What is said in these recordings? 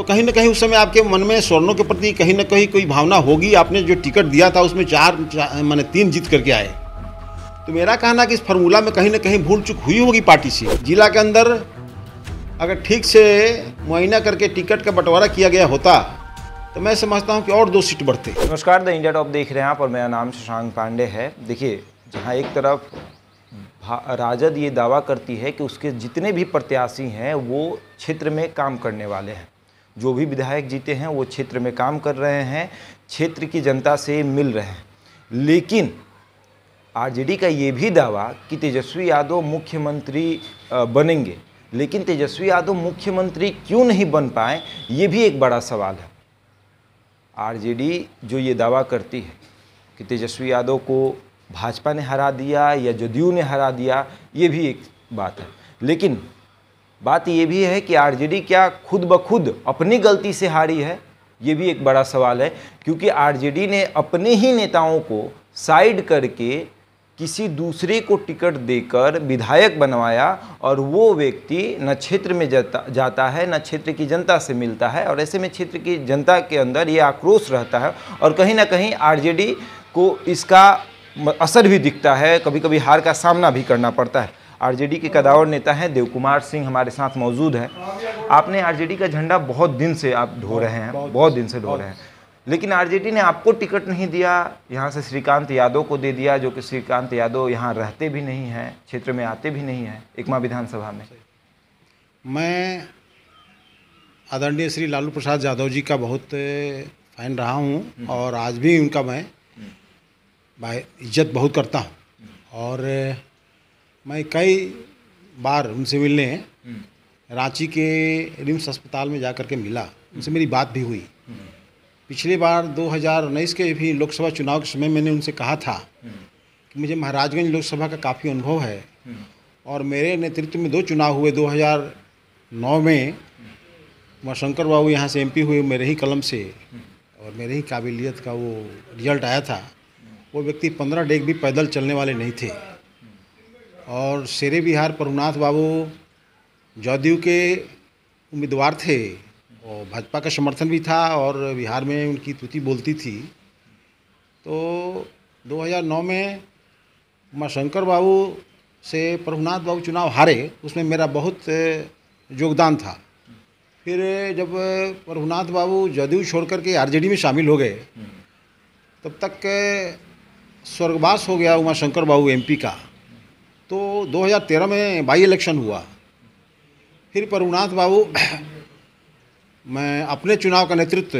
तो कहीं ना कहीं उस समय आपके मन में स्वर्णों के प्रति कहीं ना कहीं कोई भावना होगी आपने जो टिकट दिया था उसमें चार, चार मैंने तीन जीत करके आए तो मेरा कहना कि इस फार्मूला में कहीं ना कहीं भूल चुक हुई होगी पार्टी से जिला के अंदर अगर ठीक से मुआयना करके टिकट का बंटवारा किया गया होता तो मैं समझता हूँ कि और दो सीट बढ़ते नमस्कार द इंडिया टॉप देख रहे हैं आप और मेरा नाम शशांक पांडे है देखिए जहाँ एक तरफ राजद ये दावा करती है कि उसके जितने भी प्रत्याशी हैं वो क्षेत्र में काम करने वाले हैं जो भी विधायक जीते हैं वो क्षेत्र में काम कर रहे हैं क्षेत्र की जनता से मिल रहे हैं लेकिन आरजेडी का ये भी दावा कि तेजस्वी यादव मुख्यमंत्री बनेंगे लेकिन तेजस्वी यादव मुख्यमंत्री क्यों नहीं बन पाए ये भी एक बड़ा सवाल है आरजेडी जो ये दावा करती है कि तेजस्वी यादव को भाजपा ने हरा दिया या जदयू ने हरा दिया ये भी एक बात है लेकिन बात ये भी है कि आरजेडी क्या खुद ब खुद अपनी गलती से हारी है ये भी एक बड़ा सवाल है क्योंकि आरजेडी ने अपने ही नेताओं को साइड करके किसी दूसरे को टिकट देकर विधायक बनवाया और वो व्यक्ति न क्षेत्र में जाता जाता है न क्षेत्र की जनता से मिलता है और ऐसे में क्षेत्र की जनता के अंदर ये आक्रोश रहता है और कहीं ना कहीं आरजेडी को इसका असर भी दिखता है कभी कभी हार का सामना भी करना पड़ता है आरजेडी के कदावर नेता हैं कुमार सिंह हमारे साथ मौजूद है आपने आरजेडी का झंडा बहुत दिन से आप ढो रहे हैं बहुत दिन से ढो रहे हैं लेकिन आरजेडी ने आपको टिकट नहीं दिया यहाँ से श्रीकांत यादव को दे दिया जो कि श्रीकांत यादव यहाँ रहते भी नहीं हैं क्षेत्र में आते भी नहीं हैं एकमा विधानसभा में मैं आदरणीय श्री लालू प्रसाद यादव जी का बहुत फ़ैन रहा हूँ हम्म। और आज भी उनका मैं भाई इज्जत बहुत करता हूँ और मैं कई बार उनसे मिलने हम्म। रांची के रिम्स अस्पताल में जा कर के मिला हम्म। उनसे मेरी बात भी हुई हम्म। पिछली बार 2019 के भी लोकसभा चुनाव के समय मैंने उनसे कहा था कि मुझे महाराजगंज लोकसभा का काफ़ी अनुभव है और मेरे नेतृत्व में दो चुनाव हुए 2009 में शंकर बाबू यहाँ से एमपी हुए मेरे ही कलम से और मेरे ही काबिलियत का वो रिजल्ट आया था वो व्यक्ति पंद्रह डेग भी पैदल चलने वाले नहीं थे और शेरे बिहार प्रभुनाथ बाबू जदयू के उम्मीदवार थे और भाजपा का समर्थन भी था और बिहार में उनकी तुति बोलती थी तो 2009 में उमाशंकर बाबू से प्रभुनाथ बाबू चुनाव हारे उसमें मेरा बहुत योगदान था फिर जब प्रभुनाथ बाबू जदयू छोड़ करके आरजेडी में शामिल हो गए तब तक स्वर्गवास हो गया उमाशंकर बाबू एमपी का तो 2013 में बाई इलेक्शन हुआ फिर करुणाथ बाबू मैं अपने चुनाव का नेतृत्व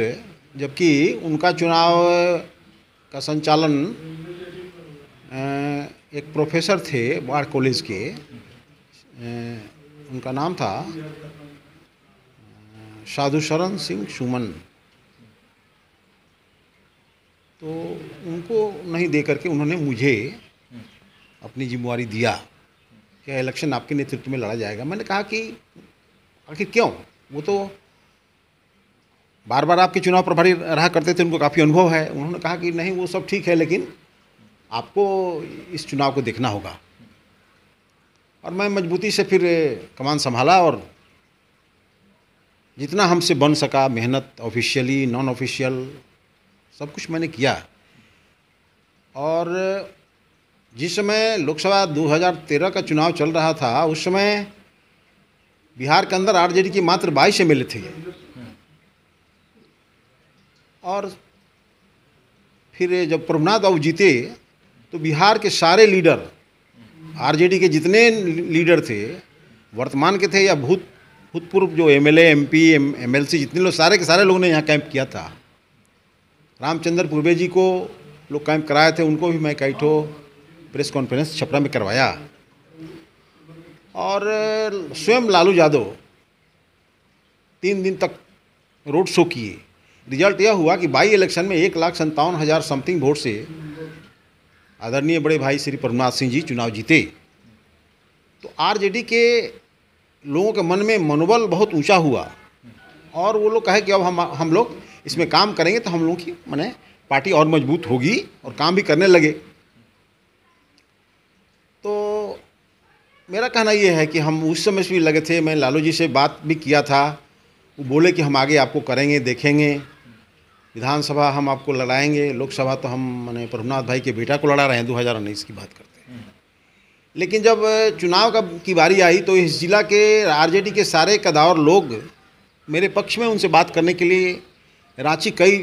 जबकि उनका चुनाव का संचालन एक प्रोफेसर थे बाढ़ कॉलेज के उनका नाम था साधु शरण सिंह सुमन तो उनको नहीं दे करके उन्होंने मुझे अपनी जिम्मेवारी दिया कि इलेक्शन आपके नेतृत्व में लड़ा जाएगा मैंने कहा कि आखिर क्यों वो तो बार बार आपके चुनाव प्रभारी रहा करते थे उनको काफ़ी अनुभव है उन्होंने कहा कि नहीं वो सब ठीक है लेकिन आपको इस चुनाव को देखना होगा और मैं मजबूती से फिर कमान संभाला और जितना हमसे बन सका मेहनत ऑफिशियली नॉन ऑफिशियल सब कुछ मैंने किया और जिस समय लोकसभा 2013 का चुनाव चल रहा था उस समय बिहार के अंदर आरजेडी की मात्र बाईस एम एल थे और फिर जब प्रभुनाथ बाबू जीते तो बिहार के सारे लीडर आरजेडी के जितने लीडर थे वर्तमान के थे या भूत भूतपूर्व जो M L M P M M L C जितने लोग सारे के सारे लोगों ने यहाँ कैंप किया था रामचंद्र पूर्वे जी को लोग कैंप कराए थे उनको भी मैं कई ठो तो प्रेस कॉन्फ्रेंस छपरा में करवाया और स्वयं लालू यादव तीन दिन तक रोड शो किए रिजल्ट यह हुआ कि बाई इलेक्शन में एक लाख संतावन हज़ार समथिंग वोट से आदरणीय बड़े भाई श्री परमनाथ सिंह जी चुनाव जीते तो आरजेडी के लोगों के मन में मनोबल बहुत ऊंचा हुआ और वो लोग कहे कि अब हम हम लोग इसमें काम करेंगे तो हम लोगों की मैंने पार्टी और मजबूत होगी और काम भी करने लगे मेरा कहना यह है कि हम उस समय से भी लगे थे मैं लालू जी से बात भी किया था वो बोले कि हम आगे आपको करेंगे देखेंगे विधानसभा हम आपको लड़ाएंगे लोकसभा तो हम मैंने प्रभुनाथ भाई के बेटा को लड़ा रहे हैं दो हज़ार उन्नीस की बात करते हैं लेकिन जब चुनाव का की बारी आई तो इस जिला के आरजेडी के सारे कदावर लोग मेरे पक्ष में उनसे बात करने के लिए रांची कई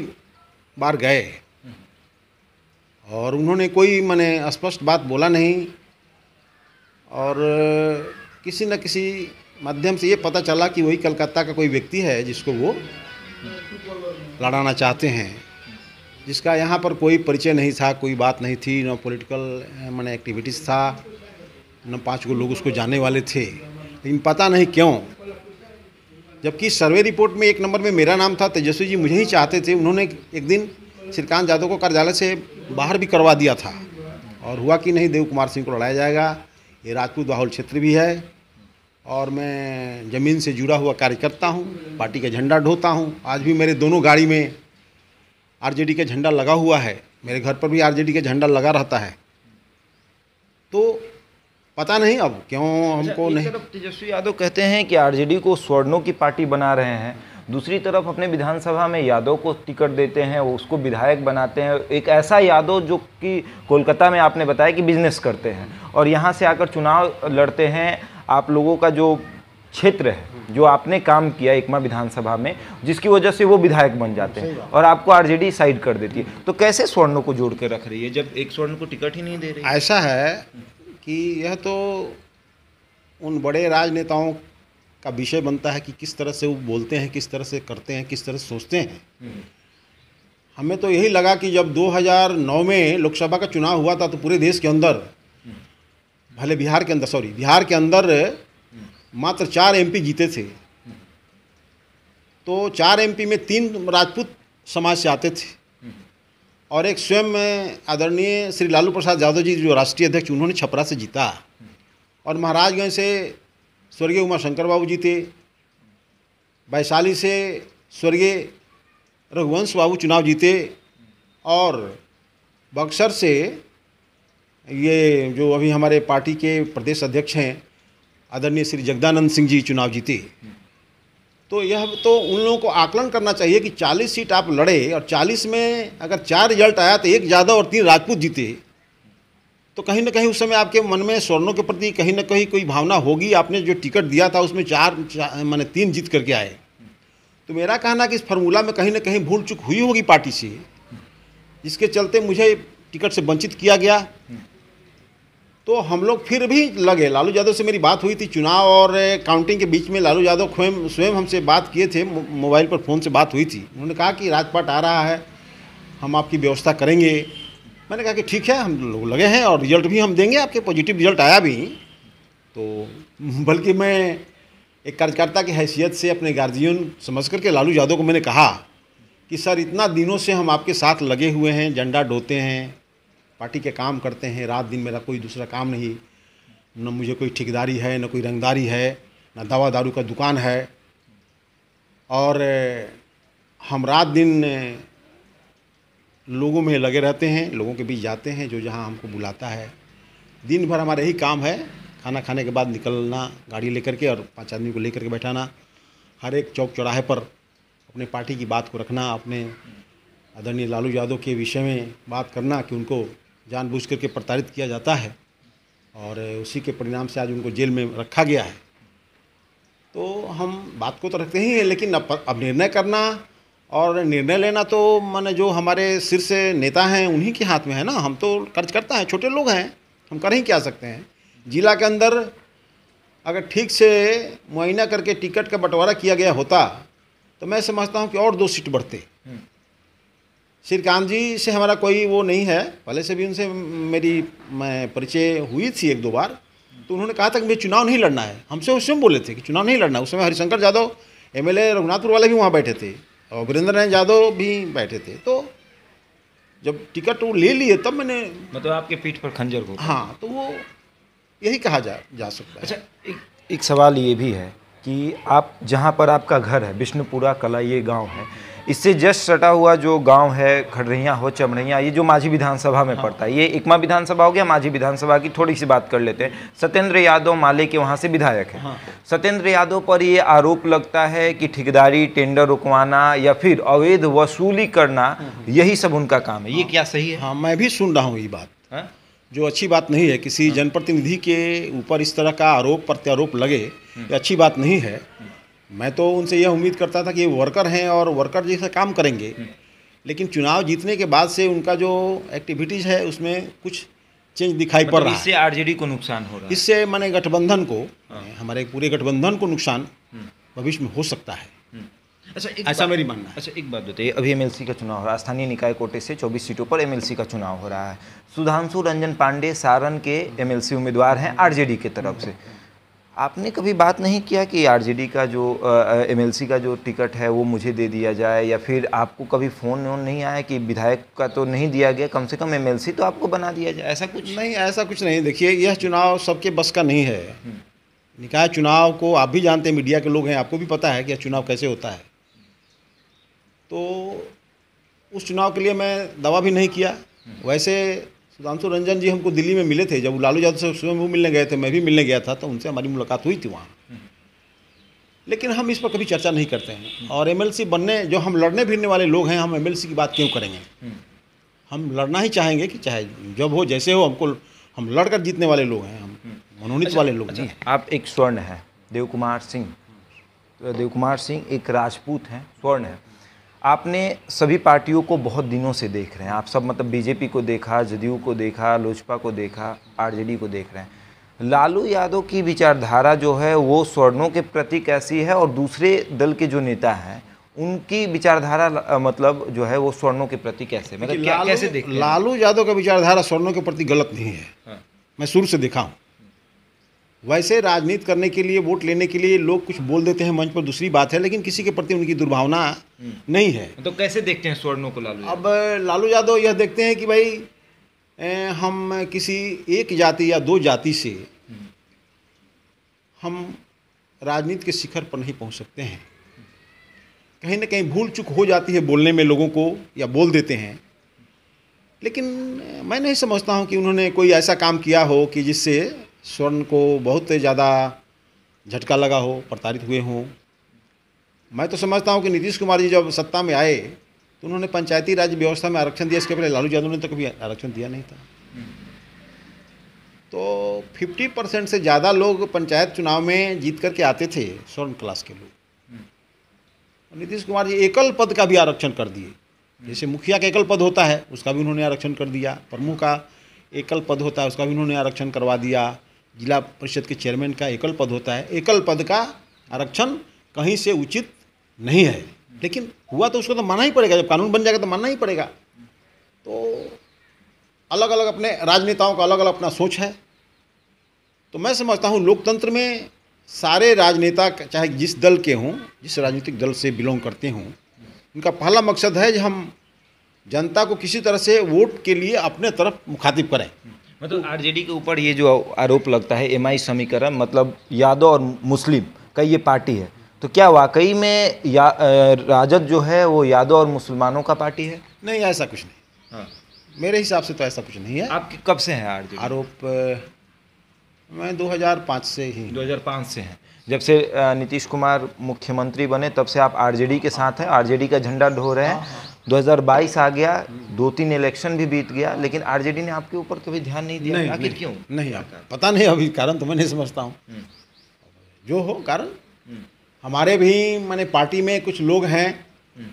बार गए और उन्होंने कोई मैंने स्पष्ट बात बोला नहीं और किसी न किसी माध्यम से ये पता चला कि वही कलकत्ता का कोई व्यक्ति है जिसको वो लड़ाना चाहते हैं जिसका यहाँ पर कोई परिचय नहीं था कोई बात नहीं थी न पॉलिटिकल मैंने एक्टिविटीज़ था न पाँच गो लोग उसको जाने वाले थे लेकिन पता नहीं क्यों जबकि सर्वे रिपोर्ट में एक नंबर में मेरा नाम था तेजस्वी जी मुझे ही चाहते थे उन्होंने एक दिन श्रीकांत यादव को कार्यालय से बाहर भी करवा दिया था और हुआ कि नहीं देव कुमार सिंह को लड़ाया जाएगा ये राजपूत बाहुल क्षेत्र भी है और मैं ज़मीन से जुड़ा हुआ कार्यकर्ता हूँ पार्टी का झंडा ढोता हूँ आज भी मेरे दोनों गाड़ी में आरजेडी का झंडा लगा हुआ है मेरे घर पर भी आरजेडी का झंडा लगा रहता है तो पता नहीं अब क्यों अच्छा, हमको नहीं तेजस्वी यादव कहते हैं कि आरजेडी को स्वर्णों की पार्टी बना रहे हैं दूसरी तरफ अपने विधानसभा में यादव को टिकट देते हैं उसको विधायक बनाते हैं एक ऐसा यादव जो कि कोलकाता में आपने बताया कि बिजनेस करते हैं और यहाँ से आकर चुनाव लड़ते हैं आप लोगों का जो क्षेत्र है जो आपने काम किया एकमा विधानसभा में जिसकी वजह से वो विधायक बन जाते हैं और आपको आरजेडी साइड कर देती है तो कैसे स्वर्णों को जोड़ के रख रही है जब एक स्वर्ण को टिकट ही नहीं दे रही ऐसा है कि यह तो उन बड़े राजनेताओं का विषय बनता है कि किस तरह से वो बोलते हैं किस तरह से करते हैं किस तरह से सोचते हैं हमें तो यही लगा कि जब 2009 में लोकसभा का चुनाव हुआ था तो पूरे देश के अंदर भले बिहार के अंदर सॉरी बिहार के अंदर मात्र चार एमपी जीते थे तो चार एमपी में तीन राजपूत समाज से आते थे और एक स्वयं आदरणीय श्री लालू प्रसाद यादव जी जो राष्ट्रीय अध्यक्ष उन्होंने छपरा से जीता और महाराजगंज से स्वर्गीय उमाशंकर बाबू जी थे वैशाली से स्वर्गीय रघुवंश बाबू चुनाव जीते और बक्सर से ये जो अभी हमारे पार्टी के प्रदेश अध्यक्ष हैं आदरणीय श्री जगदानंद सिंह जी चुनाव जीते तो यह तो उन लोगों को आकलन करना चाहिए कि 40 सीट आप लड़े और 40 में अगर चार रिजल्ट आया तो एक ज्यादा और तीन राजपूत जीते तो कहीं ना कहीं उस समय आपके मन में स्वर्णों के प्रति कहीं ना कहीं कोई भावना होगी आपने जो टिकट दिया था उसमें चार, चार मैंने तीन जीत करके आए तो मेरा कहना कि इस फार्मूला में कहीं ना कहीं भूल चुक हुई होगी पार्टी से जिसके चलते मुझे टिकट से वंचित किया गया तो हम लोग फिर भी लगे लालू यादव से मेरी बात हुई थी चुनाव और काउंटिंग के बीच में लालू यादव स्वयं स्वयं हमसे बात किए थे मोबाइल पर फ़ोन से बात हुई थी उन्होंने कहा कि राजपाट आ रहा है हम आपकी व्यवस्था करेंगे मैंने कहा कि ठीक है हम लोग लगे हैं और रिजल्ट भी हम देंगे आपके पॉजिटिव रिजल्ट आया भी तो बल्कि मैं एक कार्यकर्ता की हैसियत से अपने गार्जियन समझ करके लालू यादव को मैंने कहा कि सर इतना दिनों से हम आपके साथ लगे हुए हैं झंडा ढोते हैं पार्टी के काम करते हैं रात दिन मेरा कोई दूसरा काम नहीं न मुझे कोई ठेकेदारी है न कोई रंगदारी है न दवा दारू का दुकान है और हम रात दिन लोगों में लगे रहते हैं लोगों के बीच जाते हैं जो जहाँ हमको बुलाता है दिन भर हमारा यही काम है खाना खाने के बाद निकलना गाड़ी लेकर के और पाँच आदमी को लेकर के बैठाना हर एक चौक चौराहे पर अपने पार्टी की बात को रखना अपने आदरणीय लालू यादव के विषय में बात करना कि उनको जानबूझ करके प्रताड़ित किया जाता है और उसी के परिणाम से आज उनको जेल में रखा गया है तो हम बात को तो रखते ही हैं लेकिन अब अब निर्णय करना और निर्णय लेना तो माने जो हमारे सिर से नेता हैं उन्हीं के हाथ में है ना हम तो कर्ज करता है छोटे लोग हैं हम कर ही क्या सकते हैं जिला के अंदर अगर ठीक से मुआयना करके टिकट का बंटवारा किया गया होता तो मैं समझता हूँ कि और दो सीट बढ़ते हम्म। श्रीकांत जी से हमारा कोई वो नहीं है पहले से भी उनसे मेरी मैं परिचय हुई थी एक दो बार तो उन्होंने कहा था कि मुझे चुनाव नहीं लड़ना है हमसे उस समय बोले थे कि चुनाव नहीं लड़ना उस समय हरिशंकर यादव एमएलए रघुनाथपुर वाले भी वहाँ बैठे थे और वीरेंद्र नारायण यादव भी बैठे थे तो जब टिकट वो ले लिए तब मैंने मतलब आपके पीठ पर खंजर हो हाँ तो वो यही कहा जा जा सकता है अच्छा एक, एक सवाल ये भी है कि आप जहाँ पर आपका घर है विष्णुपुरा कला ये गांव है इससे जस्ट सटा हुआ जो गांव है खड़रिया हो चमड़िया ये जो माझी विधानसभा में हाँ। पड़ता है ये एकमा विधानसभा हो गया माझी विधानसभा की थोड़ी सी बात कर लेते हैं सत्येंद्र यादव माले के वहाँ से विधायक है हाँ। सत्येंद्र यादव पर ये आरोप लगता है कि ठेकेदारी टेंडर रुकवाना या फिर अवैध वसूली करना हाँ। यही सब उनका काम है ये क्या सही है हाँ मैं भी सुन रहा हूँ ये बात जो अच्छी बात नहीं है किसी जनप्रतिनिधि के ऊपर इस तरह का आरोप प्रत्यारोप लगे ये अच्छी बात नहीं है मैं तो उनसे यह उम्मीद करता था कि ये वर्कर हैं और वर्कर जैसे काम करेंगे हम्म। लेकिन चुनाव जीतने के बाद से उनका जो एक्टिविटीज़ है उसमें कुछ चेंज दिखाई मतलब पड़ रहा है इससे आरजेडी को नुकसान हो रहा है इससे मैंने गठबंधन को हाँ। हमारे पूरे गठबंधन को नुकसान हम्म। भविष्य में हो सकता है हम्म। अच्छा एक ऐसा मेरी मानना है अच्छा एक बात बताइए अभी एमएलसी का चुनाव हो रहा है स्थानीय निकाय कोटे से 24 सीटों पर एमएलसी का चुनाव हो रहा है सुधांशु रंजन पांडे सारण के एमएलसी उम्मीदवार हैं आरजेडी के तरफ से आपने कभी बात नहीं किया कि आरजेडी का जो एमएलसी का जो टिकट है वो मुझे दे दिया जाए या फिर आपको कभी फ़ोन वोन नहीं आया कि विधायक का तो नहीं दिया गया कम से कम एमएलसी तो आपको बना दिया जाए ऐसा कुछ नहीं ऐसा कुछ नहीं देखिए यह चुनाव सबके बस का नहीं है हम्म। निकाय चुनाव को आप भी जानते हैं मीडिया के लोग हैं आपको भी पता है कि यह चुनाव कैसे होता है तो उस चुनाव के लिए मैं दवा भी नहीं किया हम्म। वैसे सुधांशु रंजन जी हमको दिल्ली में मिले थे जब लालू यादव से स्वयं वो मिलने गए थे मैं भी मिलने गया था तो उनसे हमारी मुलाकात हुई थी वहाँ लेकिन हम इस पर कभी चर्चा नहीं करते हैं और एमएलसी बनने जो हम लड़ने फिरने वाले लोग हैं हम एमएलसी की बात क्यों करेंगे हम लड़ना ही चाहेंगे कि चाहे जब हो जैसे हो हमको हम लड़कर जीतने वाले लोग हैं हम मनोनीत अच्छा, वाले लोग अच्छा, नहीं आप एक स्वर्ण है देव कुमार सिंह तो देव कुमार सिंह एक राजपूत हैं स्वर्ण है आपने सभी पार्टियों को बहुत दिनों से देख रहे हैं आप सब मतलब बीजेपी को देखा जदयू को देखा लोजपा को देखा आरजेडी को देख रहे हैं लालू यादव की विचारधारा जो है वो स्वर्णों के प्रति कैसी है और दूसरे दल के जो नेता हैं उनकी विचारधारा मतलब जो है वो स्वर्णों के प्रति कैसे मतलब क्या, कैसे देख लालू यादव का विचारधारा स्वर्णों के प्रति गलत नहीं है हाँ। मैं शुरू से देखा हूँ वैसे राजनीति करने के लिए वोट लेने के लिए लोग कुछ बोल देते हैं मंच पर दूसरी बात है लेकिन किसी के प्रति उनकी दुर्भावना हम्म। नहीं है तो कैसे देखते हैं स्वर्णों को लालू अब लालू यादव यह देखते हैं कि भाई ए, हम किसी एक जाति या दो जाति से हम्म। हम राजनीति के शिखर पर नहीं पहुंच सकते हैं कहीं ना कहीं भूल चूक हो जाती है बोलने में लोगों को या बोल देते हैं लेकिन मैं नहीं समझता हूं कि उन्होंने कोई ऐसा काम किया हो कि जिससे स्वर्ण को बहुत ज़्यादा झटका लगा हो प्रताड़ित हुए हों मैं तो समझता हूँ कि नीतीश कुमार जी जब सत्ता में आए तो उन्होंने पंचायती राज व्यवस्था में आरक्षण दिया इसके पहले लालू यादव ने तो कभी आरक्षण दिया नहीं था तो 50 परसेंट से ज़्यादा लोग पंचायत चुनाव में जीत करके आते थे स्वर्ण क्लास के लोग नीतीश कुमार जी एकल पद का भी आरक्षण कर दिए जैसे मुखिया का एकल पद होता है उसका भी उन्होंने आरक्षण कर दिया प्रमुख का एकल पद होता है उसका भी उन्होंने आरक्षण करवा दिया जिला परिषद के चेयरमैन का एकल पद होता है एकल पद का आरक्षण कहीं से उचित नहीं है लेकिन हुआ तो उसको तो मानना ही पड़ेगा जब कानून बन जाएगा तो मानना ही पड़ेगा तो अलग अलग अपने राजनेताओं का अलग अलग अपना सोच है तो मैं समझता हूँ लोकतंत्र में सारे राजनेता चाहे जिस दल के हों जिस राजनीतिक दल से बिलोंग करते हों उनका पहला मकसद है कि हम जनता को किसी तरह से वोट के लिए अपने तरफ मुखातिब करें मतलब तो- आरजेडी के ऊपर ये जो आरोप लगता है एमआई समीकरण मतलब यादव और मुस्लिम का ये पार्टी है तो क्या वाकई में या राजद जो है वो यादव और मुसलमानों का पार्टी है नहीं ऐसा कुछ नहीं हाँ मेरे हिसाब से तो ऐसा कुछ नहीं है आप कब से हैं आरजेडी आरोप मैं 2005 से ही 2005 से हैं जब से नीतीश कुमार मुख्यमंत्री बने तब से आप आरजेडी के साथ हैं आरजेडी का झंडा ढो रहे हैं हाँ, हाँ। 2022 आ गया दो तीन इलेक्शन भी बीत गया लेकिन आरजेडी ने आपके ऊपर कभी ध्यान नहीं दिया नहीं, आखिर क्यों नहीं आपका पता नहीं अभी कारण तो मैं नहीं समझता हूँ हम्म। जो हो कारण हम्म। हमारे भी मैंने पार्टी में कुछ लोग हैं हम्म।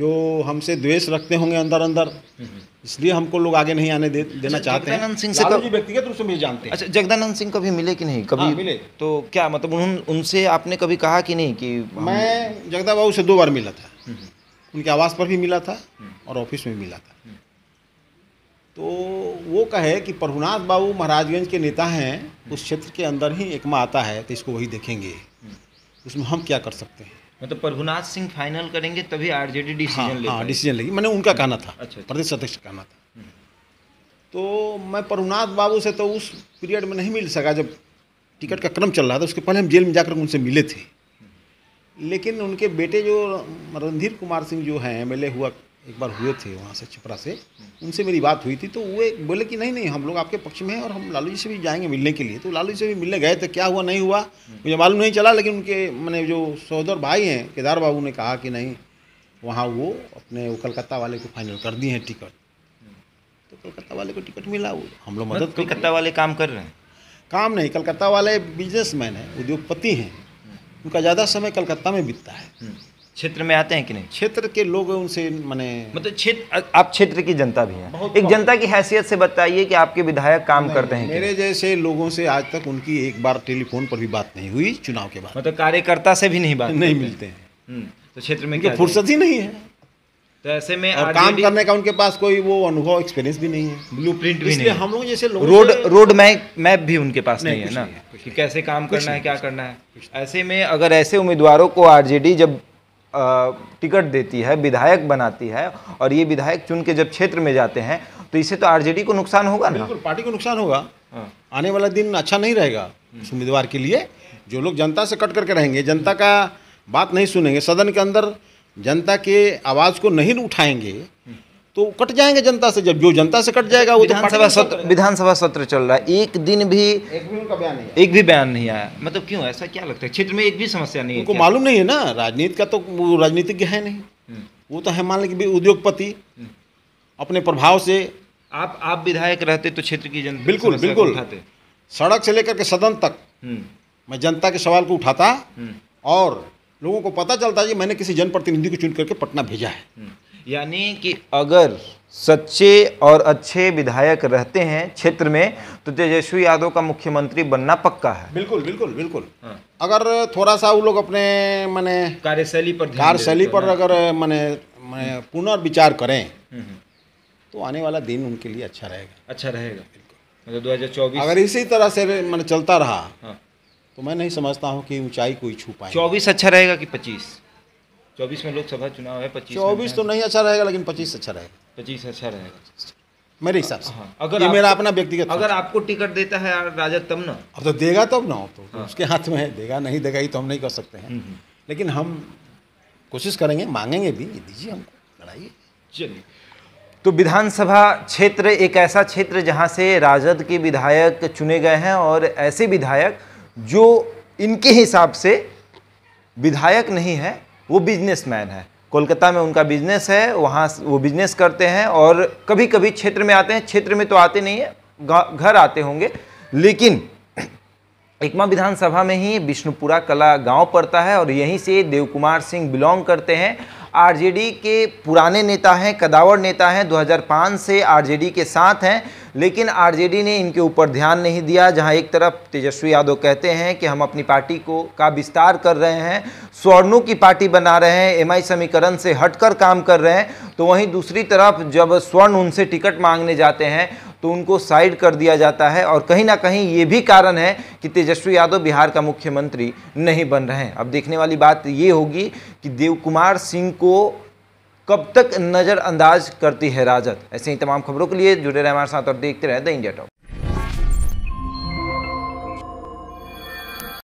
जो हमसे द्वेष रखते होंगे अंदर अंदर इसलिए हमको लोग आगे नहीं आने दे, अच्छा, देना चाहते हैं सिंह से कब तो- व्यक्तिगत रूप से मुझे जानते हैं अच्छा जगदानंद सिंह कभी मिले कि नहीं कभी आ, हाँ, मिले तो क्या मतलब उन उनसे आपने कभी कहा कि नहीं कि मैं जगदा बाबू से दो बार मिला था उनके आवास पर भी मिला था और ऑफिस में मिला था तो वो कहे कि प्रभुनाथ बाबू महाराजगंज के नेता हैं उस क्षेत्र के अंदर ही एकमा आता है तो इसको वही देखेंगे उसमें हम क्या कर सकते हैं मतलब प्रभुनाथ सिंह फाइनल करेंगे तभी आरजेडी डिसीजन डी हाँ डिसीजन हाँ, लेगी मैंने उनका कहना था अच्छा, अच्छा। प्रदेश अध्यक्ष का कहना था हम्म। तो मैं प्रभुनाथ बाबू से तो उस पीरियड में नहीं मिल सका जब टिकट का क्रम चल रहा था उसके पहले हम जेल में जाकर उनसे मिले थे लेकिन उनके बेटे जो रणधीर कुमार सिंह जो हैं एम हुआ एक बार हुए थे वहाँ से छपरा से उनसे मेरी बात हुई थी तो वो बोले कि नहीं नहीं हम लोग आपके पक्ष में हैं और हम लालू जी से भी जाएंगे मिलने के लिए तो लालू जी से भी मिलने गए तो क्या हुआ नहीं हुआ मुझे मालूम नहीं चला लेकिन उनके मैंने जो सहोदर भाई हैं केदार बाबू ने कहा कि नहीं वहाँ वो अपने वो कलकत्ता वाले को फाइनल कर दिए हैं टिकट तो कलकत्ता वाले को टिकट मिला वो हम लोग मदद मतलब कलकत्ता वाले काम कर रहे हैं काम नहीं कलकत्ता वाले बिजनेसमैन हैं उद्योगपति हैं उनका ज़्यादा समय कलकत्ता में बीतता है हम्म। क्षेत्र में आते हैं कि नहीं क्षेत्र के लोग उनसे माने मतलब क्षेत्र आप क्षेत्र की जनता भी हैं एक जनता की हैसियत से बताइए कि आपके विधायक काम करते हैं मेरे जैसे लोगों से आज तक उनकी एक बार टेलीफोन पर भी बात नहीं हुई चुनाव के बाद मतलब कार्यकर्ता से भी नहीं बात नहीं मिलते हैं हम्म। तो क्षेत्र में फुर्सत ही नहीं है तो ऐसे में और काम करने का उनके पास कोई वो अनुभव एक्सपीरियंस भी नहीं है ब्लू प्रिंट भी नहीं हम लोग जैसे रोड रोड मैप मैप भी उनके पास नहीं, नहीं है ना नहीं कि कैसे काम करना है क्या करना है ऐसे में अगर ऐसे उम्मीदवारों को आरजेडी जब टिकट देती है विधायक बनाती है और ये विधायक चुन के जब क्षेत्र में जाते हैं तो इससे तो आरजेडी को नुकसान होगा ना पार्टी को नुकसान होगा हाँ। आने वाला दिन अच्छा नहीं रहेगा हम्म। उस उम्मीदवार के लिए जो लोग जनता से कट करके रहेंगे जनता का बात नहीं सुनेंगे सदन के अंदर जनता के आवाज़ को नहीं उठाएंगे तो कट जाएंगे जनता से जब जो जनता से कट जाएगा वो तो विधानसभा सत्र विधानसभा सत्र चल रहा है एक दिन भी एक भी उनका बयान नहीं एक भी बयान नहीं आया मतलब क्यों ऐसा क्या लगता है क्षेत्र में एक भी समस्या नहीं उनको मालूम नहीं है ना राजनीति का तो वो राजनीतिज्ञ है नहीं हम्म। वो तो है मान लें कि उद्योगपति हम्म। अपने प्रभाव से आप आप विधायक रहते तो क्षेत्र की जनता बिल्कुल बिल्कुल सड़क से लेकर के सदन तक हम्म। मैं जनता के सवाल को उठाता और लोगों को पता चलता है कि मैंने किसी जनप्रतिनिधि को चुन करके पटना भेजा है हम्म। यानी कि अगर सच्चे और अच्छे विधायक रहते हैं क्षेत्र में तो तेजस्वी यादव का मुख्यमंत्री बनना पक्का है बिल्कुल बिल्कुल बिल्कुल हाँ। अगर थोड़ा सा वो लोग अपने मैंने कार्यशैली पर कार्यशैली पर अगर मैंने मैं हम्म। पुनर्विचार करें हम्म, तो आने वाला दिन उनके लिए अच्छा रहेगा अच्छा रहेगा बिल्कुल मतलब चौबीस अगर इसी तरह से मैंने चलता रहा हाँ। तो मैं नहीं समझता हूँ कि ऊंचाई कोई छू पाए चौबीस अच्छा रहेगा कि पच्चीस चौबीस में लोकसभा चुनाव है पच्चीस चौबीस तो नहीं अच्छा रहेगा लेकिन पच्चीस अच्छा रहेगा पच्चीस अच्छा रहेगा मेरे हिसाब से हाँ, अगर ये मेरा अपना व्यक्तिगत अगर आपको टिकट देता है राजद तब ना अब तो देगा तब ना तो हाँ। उसके हाथ में है देगा नहीं देगा ये तो हम नहीं कर सकते हैं हम्म, हम्म। लेकिन हम कोशिश करेंगे मांगेंगे भी दीजिए हमको लड़ाइए चलिए तो विधानसभा क्षेत्र एक ऐसा क्षेत्र जहां से राजद के विधायक चुने गए हैं और ऐसे विधायक जो इनके हिसाब से विधायक नहीं है वो बिजनेसमैन है कोलकाता में उनका बिजनेस है वहाँ वो बिजनेस करते हैं और कभी कभी क्षेत्र में आते हैं क्षेत्र में तो आते नहीं है घर आते होंगे लेकिन एकमा विधानसभा में ही विष्णुपुरा कला गांव पड़ता है और यहीं से देवकुमार सिंह बिलोंग करते हैं आरजेडी के पुराने नेता हैं कदावर नेता हैं 2005 से आरजेडी के साथ हैं लेकिन आरजेडी ने इनके ऊपर ध्यान नहीं दिया जहां एक तरफ तेजस्वी यादव कहते हैं कि हम अपनी पार्टी को का विस्तार कर रहे हैं स्वर्णों की पार्टी बना रहे हैं एमआई समीकरण से हटकर काम कर रहे हैं तो वहीं दूसरी तरफ जब स्वर्ण उनसे टिकट मांगने जाते हैं तो उनको साइड कर दिया जाता है और कहीं ना कहीं ये भी कारण है कि तेजस्वी यादव बिहार का मुख्यमंत्री नहीं बन रहे हैं अब देखने वाली बात ये होगी कि देव कुमार सिंह को कब तक नज़रअंदाज करती है राजद ऐसे ही तमाम खबरों के लिए जुड़े रहे हमारे साथ और देखते रहे द इंडिया टॉप